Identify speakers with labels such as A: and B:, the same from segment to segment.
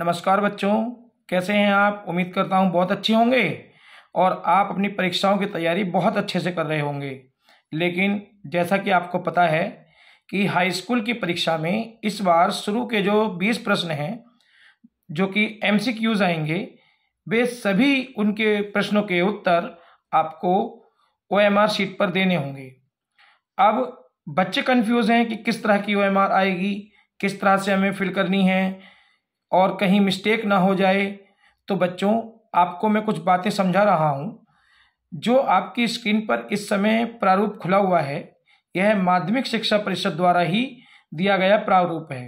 A: नमस्कार बच्चों कैसे हैं आप उम्मीद करता हूँ बहुत अच्छे होंगे और आप अपनी परीक्षाओं की तैयारी बहुत अच्छे से कर रहे होंगे लेकिन जैसा कि आपको पता है कि हाई स्कूल की परीक्षा में इस बार शुरू के जो बीस प्रश्न हैं जो कि एम सी क्यूज आएंगे वे सभी उनके प्रश्नों के उत्तर आपको ओ एम आर शीट पर देने होंगे अब बच्चे कन्फ्यूज़ हैं कि किस तरह की ओ एम आर आएगी किस तरह से हमें फिल करनी है और कहीं मिस्टेक ना हो जाए तो बच्चों आपको मैं कुछ बातें समझा रहा हूँ जो आपकी स्क्रीन पर इस समय प्रारूप खुला हुआ है यह माध्यमिक शिक्षा परिषद द्वारा ही दिया गया प्रारूप है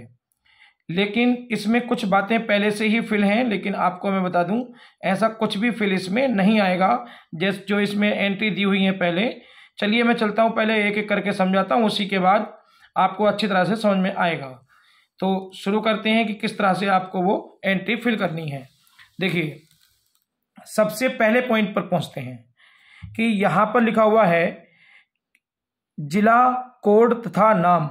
A: लेकिन इसमें कुछ बातें पहले से ही फिल हैं लेकिन आपको मैं बता दूं ऐसा कुछ भी फिल इसमें नहीं आएगा जैस जो इसमें एंट्री दी हुई है पहले चलिए मैं चलता हूं पहले एक एक करके समझाता हूं उसी के बाद आपको अच्छी तरह से समझ में आएगा तो शुरू करते हैं कि किस तरह से आपको वो एंट्री फिल करनी है देखिए सबसे पहले पॉइंट पर पहुंचते हैं कि यहां पर लिखा हुआ है जिला कोड तथा नाम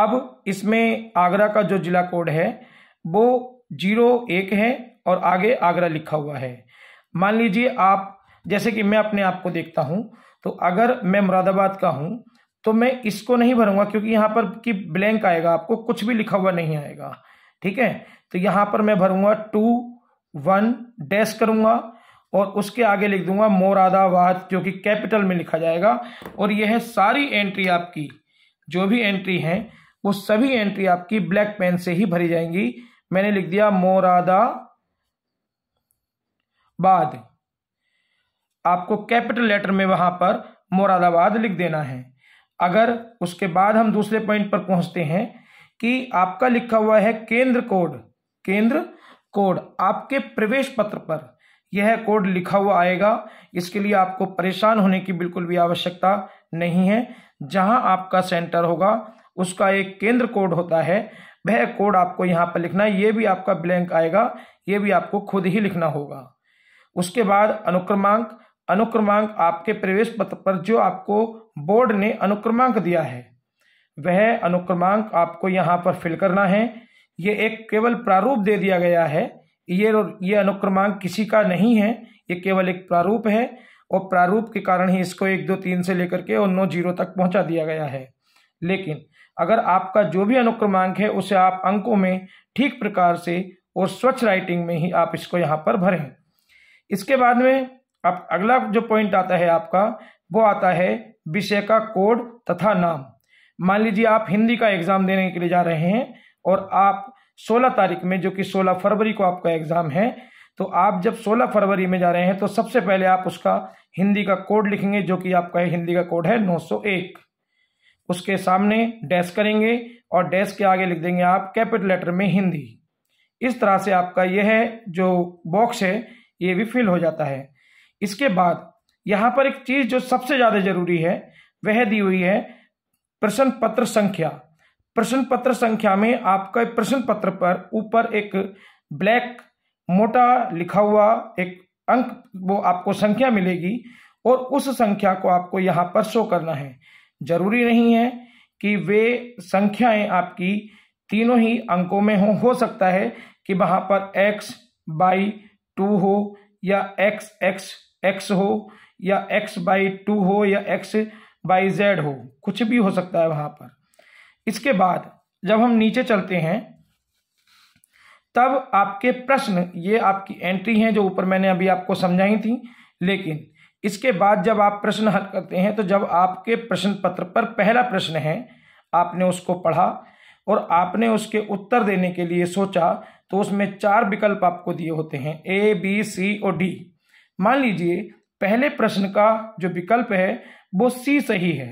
A: अब इसमें आगरा का जो जिला कोड है वो जीरो एक है और आगे आगरा लिखा हुआ है मान लीजिए आप जैसे कि मैं अपने आप को देखता हूं तो अगर मैं मुरादाबाद का हूं तो मैं इसको नहीं भरूंगा क्योंकि यहाँ पर कि ब्लैंक आएगा आपको कुछ भी लिखा हुआ नहीं आएगा ठीक है तो यहाँ पर मैं भरूंगा टू वन डैश करूंगा और उसके आगे लिख दूंगा मोरादाबाद जो कि कैपिटल में लिखा जाएगा और यह है सारी एंट्री आपकी जो भी एंट्री है वो सभी एंट्री आपकी ब्लैक पेन से ही भरी जाएंगी मैंने लिख दिया मोरादाबाद आपको कैपिटल लेटर में वहां पर मोरादाबाद लिख देना है अगर उसके बाद हम दूसरे पॉइंट पर पहुंचते हैं कि आपका लिखा हुआ है केंद्र कोड केंद्र कोड आपके प्रवेश पत्र पर यह कोड लिखा हुआ आएगा इसके लिए आपको परेशान होने की बिल्कुल भी आवश्यकता नहीं है जहां आपका सेंटर होगा उसका एक केंद्र कोड होता है वह कोड आपको यहाँ पर लिखना है ये भी आपका ब्लैंक आएगा ये भी आपको खुद ही लिखना होगा उसके बाद अनुक्रमांक अनुक्रमांक आपके प्रवेश पत्र पर जो आपको बोर्ड ने अनुक्रमांक दिया है वह अनुक्रमांक आपको यहाँ पर फिल करना है ये एक केवल प्रारूप दे दिया गया है ये ये अनुक्रमांक किसी का नहीं है ये केवल एक प्रारूप है और प्रारूप के कारण ही इसको एक दो तीन से लेकर के और नौ जीरो तक पहुँचा दिया गया है लेकिन अगर आपका जो भी अनुक्रमांक है उसे आप अंकों में ठीक प्रकार से और स्वच्छ राइटिंग में ही आप इसको यहाँ पर भरें इसके बाद में अब अगला जो पॉइंट आता है आपका वो आता है विषय का कोड तथा नाम मान लीजिए आप हिंदी का एग्ज़ाम देने के लिए जा रहे हैं और आप 16 तारीख में जो कि 16 फरवरी को आपका एग्ज़ाम है तो आप जब 16 फरवरी में जा रहे हैं तो सबसे पहले आप उसका हिंदी का कोड लिखेंगे जो कि आपका हिंदी का कोड है 901 उसके सामने डैश करेंगे और डैश के आगे लिख देंगे आप कैपिटल लेटर में हिंदी इस तरह से आपका यह जो बॉक्स है ये भी फिल हो जाता है इसके बाद यहाँ पर एक चीज जो सबसे ज्यादा जरूरी है वह दी हुई है प्रश्न पत्र संख्या प्रश्न पत्र संख्या में आपका प्रश्न पत्र पर ऊपर एक ब्लैक मोटा लिखा हुआ एक अंक वो आपको संख्या मिलेगी और उस संख्या को आपको यहाँ पर शो करना है जरूरी नहीं है कि वे संख्याएं आपकी तीनों ही अंकों में हो हो सकता है कि वहां पर एक्स बाई टू हो या एक्स एक्स एक्स हो या एक्स बाई टू हो या एक्स बाई जेड हो कुछ भी हो सकता है वहां पर इसके बाद जब हम नीचे चलते हैं तब आपके प्रश्न ये आपकी एंट्री हैं जो ऊपर मैंने अभी आपको समझाई थी लेकिन इसके बाद जब आप प्रश्न हल करते हैं तो जब आपके प्रश्न पत्र पर पहला प्रश्न है आपने उसको पढ़ा और आपने उसके उत्तर देने के लिए सोचा तो उसमें चार विकल्प आपको दिए होते हैं ए बी सी और डी मान लीजिए पहले प्रश्न का जो विकल्प है वो सी सही है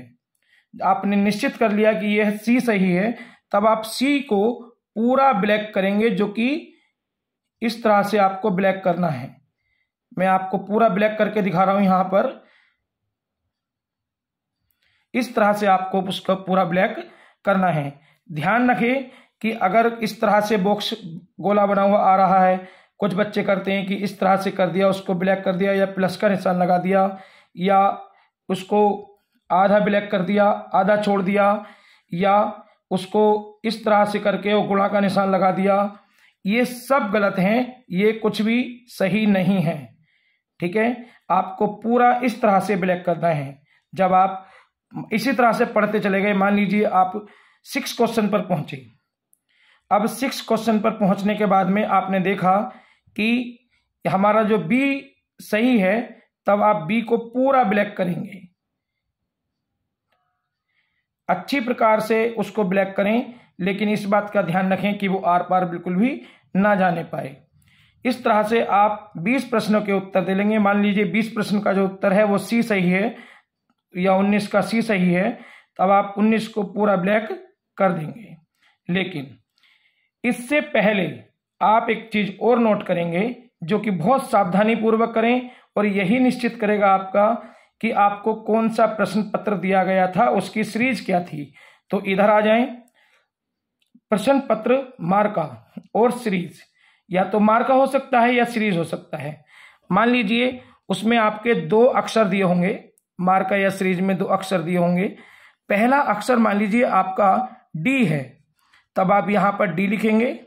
A: आपने निश्चित कर लिया कि यह सी सही है तब आप सी को पूरा ब्लैक करेंगे जो कि इस तरह से आपको ब्लैक करना है मैं आपको पूरा ब्लैक करके दिखा रहा हूं यहां पर इस तरह से आपको उसका पूरा ब्लैक करना है ध्यान रखें कि अगर इस तरह से बॉक्स गोला बना हुआ आ रहा है कुछ बच्चे करते हैं कि इस तरह से कर दिया उसको ब्लैक कर दिया या प्लस का निशान लगा दिया या उसको आधा ब्लैक कर दिया आधा छोड़ दिया या उसको इस तरह से करके वो गुणा का निशान लगा दिया ये सब गलत हैं ये कुछ भी सही नहीं है ठीक है आपको पूरा इस तरह से ब्लैक करना है जब आप इसी तरह से पढ़ते चले गए मान लीजिए आप सिक्स क्वेश्चन पर पहुंचे अब सिक्स क्वेश्चन पर पहुंचने के बाद में आपने देखा कि हमारा जो बी सही है तब आप बी को पूरा ब्लैक करेंगे अच्छी प्रकार से उसको ब्लैक करें लेकिन इस बात का ध्यान रखें कि वो आर पार बिल्कुल भी ना जाने पाए इस तरह से आप 20 प्रश्नों के उत्तर दे लेंगे मान लीजिए 20 प्रश्न का जो उत्तर है वो सी सही है या 19 का सी सही है तब आप 19 को पूरा ब्लैक कर देंगे लेकिन इससे पहले आप एक चीज और नोट करेंगे जो कि बहुत सावधानी पूर्वक करें और यही निश्चित करेगा आपका कि आपको कौन सा प्रश्न पत्र दिया गया था उसकी सीरीज क्या थी तो इधर आ जाएं प्रश्न पत्र मार्का और सीरीज या तो मार्का हो सकता है या सीरीज हो सकता है मान लीजिए उसमें आपके दो अक्षर दिए होंगे मार्का या सीरीज में दो अक्षर दिए होंगे पहला अक्षर मान लीजिए आपका डी है तब आप यहां पर डी लिखेंगे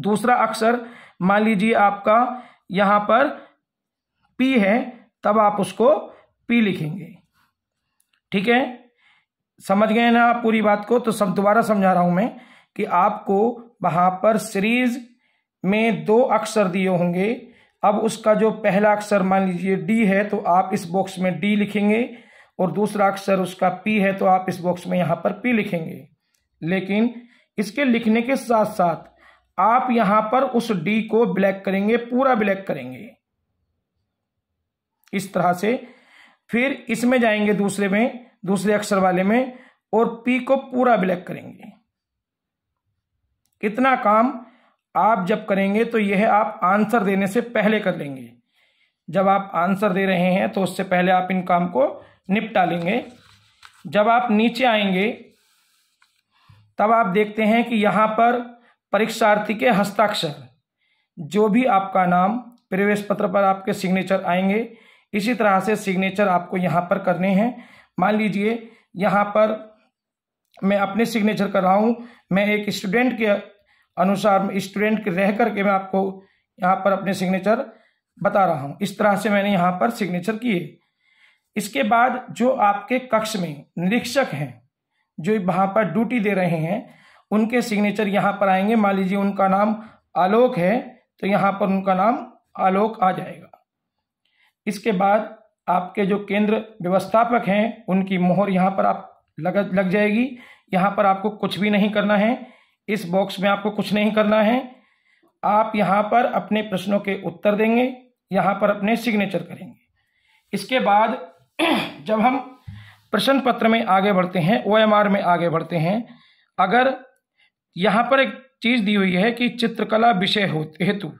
A: दूसरा अक्षर मान लीजिए आपका यहाँ पर पी है तब आप उसको पी लिखेंगे ठीक है समझ गए ना आप पूरी बात को तो सब दोबारा समझा रहा हूं मैं कि आपको वहां पर सीरीज में दो अक्षर दिए होंगे अब उसका जो पहला अक्षर मान लीजिए डी है तो आप इस बॉक्स में डी लिखेंगे और दूसरा अक्षर उसका पी है तो आप इस बॉक्स में यहाँ पर पी लिखेंगे लेकिन इसके लिखने के साथ साथ आप यहां पर उस डी को ब्लैक करेंगे पूरा ब्लैक करेंगे इस तरह से फिर इसमें जाएंगे दूसरे में दूसरे अक्षर वाले में और पी को पूरा ब्लैक करेंगे इतना काम आप जब करेंगे तो यह आप आंसर देने से पहले कर लेंगे जब आप आंसर दे रहे हैं तो उससे पहले आप इन काम को निपटा लेंगे जब आप नीचे आएंगे तब आप देखते हैं कि यहां पर परीक्षार्थी के हस्ताक्षर जो भी आपका नाम प्रवेश पत्र पर आपके सिग्नेचर आएंगे इसी तरह से सिग्नेचर आपको यहाँ पर करने हैं मान लीजिए यहाँ पर मैं अपने सिग्नेचर कर रहा हूँ मैं एक स्टूडेंट के अनुसार स्टूडेंट के रह करके मैं आपको यहाँ पर अपने सिग्नेचर बता रहा हूँ इस तरह से मैंने यहाँ पर सिग्नेचर किए इसके बाद जो आपके कक्ष में निरीक्षक हैं जो वहाँ पर ड्यूटी दे रहे हैं उनके सिग्नेचर यहाँ पर आएंगे मान लीजिए उनका नाम आलोक है तो यहाँ पर उनका नाम आलोक आ जाएगा इसके बाद आपके जो केंद्र व्यवस्थापक हैं उनकी मोहर यहाँ पर आप लग लग जाएगी यहाँ पर आपको कुछ भी नहीं करना है इस बॉक्स में आपको कुछ नहीं करना है आप यहाँ पर अपने प्रश्नों के उत्तर देंगे यहाँ पर अपने सिग्नेचर करेंगे इसके बाद जब हम प्रश्न पत्र में आगे बढ़ते हैं ओ में आगे बढ़ते हैं अगर यहाँ पर एक चीज़ दी हुई है कि चित्रकला विषय हो हेतु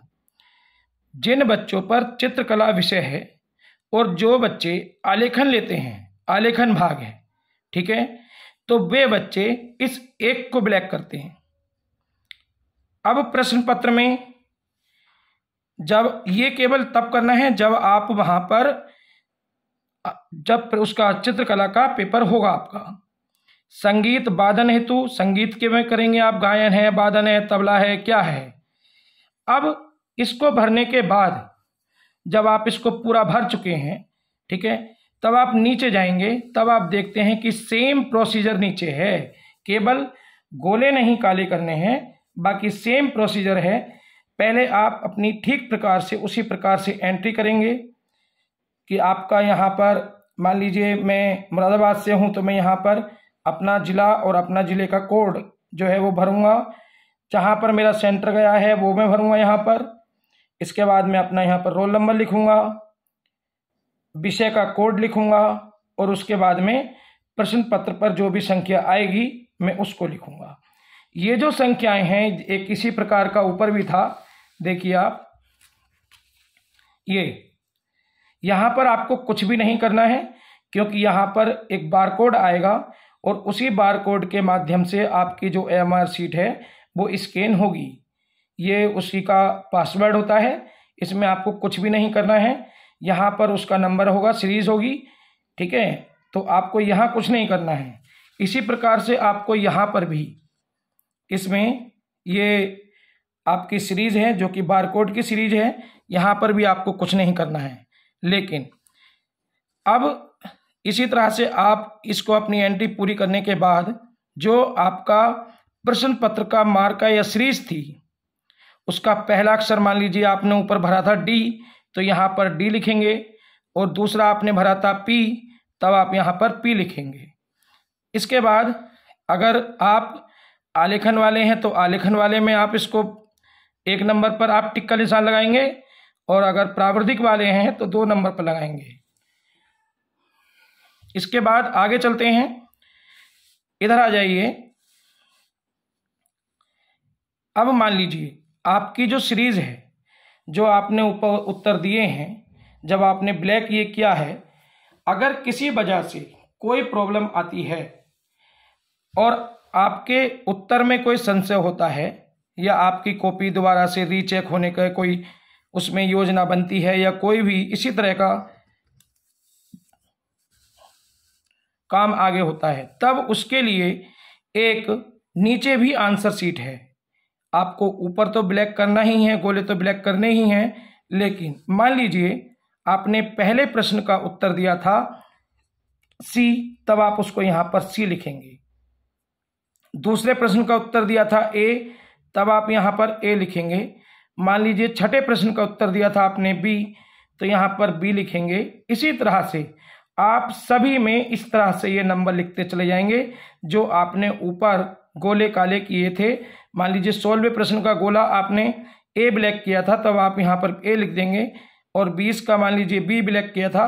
A: जिन बच्चों पर चित्रकला विषय है और जो बच्चे आलेखन लेते हैं आलेखन भाग है ठीक है तो वे बच्चे इस एक को ब्लैक करते हैं अब प्रश्न पत्र में जब ये केवल तब करना है जब आप वहाँ पर जब उसका चित्रकला का पेपर होगा आपका संगीत वादन हेतु संगीत के में करेंगे आप गायन है वादन है तबला है क्या है अब इसको भरने के बाद जब आप इसको पूरा भर चुके हैं ठीक है तब आप नीचे जाएंगे तब आप देखते हैं कि सेम प्रोसीजर नीचे है केवल गोले नहीं काले करने हैं बाकी सेम प्रोसीजर है पहले आप अपनी ठीक प्रकार से उसी प्रकार से एंट्री करेंगे कि आपका यहाँ पर मान लीजिए मैं मुरादाबाद से हूँ तो मैं यहाँ पर अपना ज़िला और अपना ज़िले का कोड जो है वो भरूँगा जहाँ पर मेरा सेंटर गया है वो मैं भरूँगा यहाँ पर इसके बाद मैं अपना यहाँ पर रोल नंबर लिखूँगा विषय का कोड लिखूँगा और उसके बाद में प्रश्न पत्र पर जो भी संख्या आएगी मैं उसको लिखूँगा ये जो संख्याएं हैं एक इसी प्रकार का ऊपर भी था देखिए आप ये यहाँ पर आपको कुछ भी नहीं करना है क्योंकि यहाँ पर एक बारकोड आएगा और उसी बार कोड के माध्यम से आपकी जो एम आर सीट है वो स्कैन होगी ये उसी का पासवर्ड होता है इसमें आपको कुछ भी नहीं करना है यहाँ पर उसका नंबर होगा सीरीज़ होगी ठीक है तो आपको यहाँ कुछ नहीं करना है इसी प्रकार से आपको यहाँ पर भी इसमें ये आपकी सीरीज़ है जो कि बारकोड की सीरीज़ है यहाँ पर भी आपको कुछ नहीं करना है लेकिन अब इसी तरह से आप इसको अपनी एंट्री पूरी करने के बाद जो आपका प्रश्न पत्र का मार्का या सीरीज थी उसका पहला अक्षर मान लीजिए आपने ऊपर भरा था डी तो यहाँ पर डी लिखेंगे और दूसरा आपने भरा था पी तब आप यहाँ पर पी लिखेंगे इसके बाद अगर आप आलेखन वाले हैं तो आलेखन वाले में आप इसको एक नंबर पर आप टिक्का निशान लगाएंगे और अगर प्रावर्धिक वाले हैं तो दो नंबर पर लगाएंगे इसके बाद आगे चलते हैं इधर आ जाइए अब मान लीजिए आपकी जो सीरीज़ है जो आपने ऊपर उत्तर दिए हैं जब आपने ब्लैक ये किया है अगर किसी वजह से कोई प्रॉब्लम आती है और आपके उत्तर में कोई संशय होता है या आपकी कॉपी दोबारा से रीचेक होने का कोई उसमें योजना बनती है या कोई भी इसी तरह का काम आगे होता है तब उसके लिए एक नीचे भी आंसर सीट है आपको ऊपर तो ब्लैक करना ही है गोले तो ब्लैक करने ही हैं लेकिन मान लीजिए आपने पहले प्रश्न का उत्तर दिया था सी तब आप उसको यहाँ पर सी लिखेंगे दूसरे प्रश्न का उत्तर दिया था ए तब आप यहाँ पर ए लिखेंगे मान लीजिए छठे प्रश्न का उत्तर दिया था आपने बी तो यहाँ पर बी लिखेंगे इसी तरह से आप सभी में इस तरह से ये नंबर लिखते चले जाएंगे जो आपने ऊपर गोले काले किए थे मान लीजिए सोलहवें प्रश्न का गोला आपने ए ब्लैक किया था तब आप यहाँ पर ए लिख देंगे और बीस का मान लीजिए बी ब्लैक किया था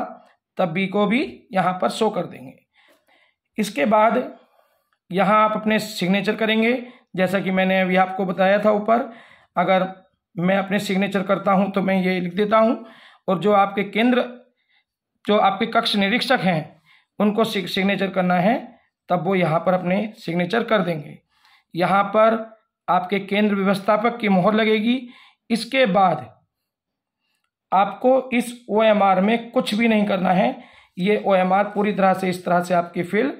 A: तब बी को भी यहाँ पर शो कर देंगे इसके बाद यहाँ आप अपने सिग्नेचर करेंगे जैसा कि मैंने अभी आपको बताया था ऊपर अगर मैं अपने सिग्नेचर करता हूँ तो मैं ये लिख देता हूँ और जो आपके केंद्र जो आपके कक्ष निरीक्षक हैं उनको सिग्नेचर करना है तब वो यहाँ पर अपने सिग्नेचर कर देंगे यहाँ पर आपके केंद्र व्यवस्थापक की मोहर लगेगी इसके बाद आपको इस ओ में कुछ भी नहीं करना है ये ओ पूरी तरह से इस तरह से आपकी फिल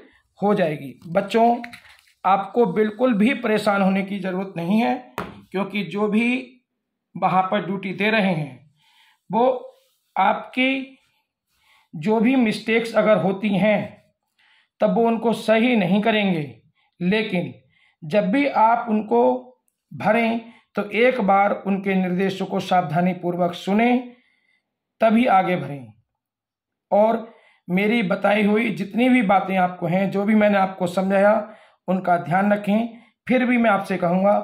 A: हो जाएगी बच्चों आपको बिल्कुल भी परेशान होने की ज़रूरत नहीं है क्योंकि जो भी वहाँ पर ड्यूटी दे रहे हैं वो आपकी जो भी मिस्टेक्स अगर होती हैं तब वो उनको सही नहीं करेंगे लेकिन जब भी आप उनको भरें तो एक बार उनके निर्देशों को सावधानी पूर्वक सुने तभी आगे भरें और मेरी बताई हुई जितनी भी बातें आपको हैं जो भी मैंने आपको समझाया उनका ध्यान रखें फिर भी मैं आपसे कहूँगा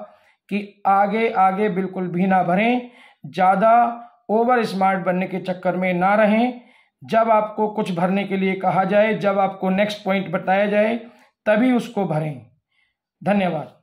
A: कि आगे आगे बिल्कुल भी ना भरें ज़्यादा ओवर स्मार्ट बनने के चक्कर में ना रहें जब आपको कुछ भरने के लिए कहा जाए जब आपको नेक्स्ट पॉइंट बताया जाए तभी उसको भरें धन्यवाद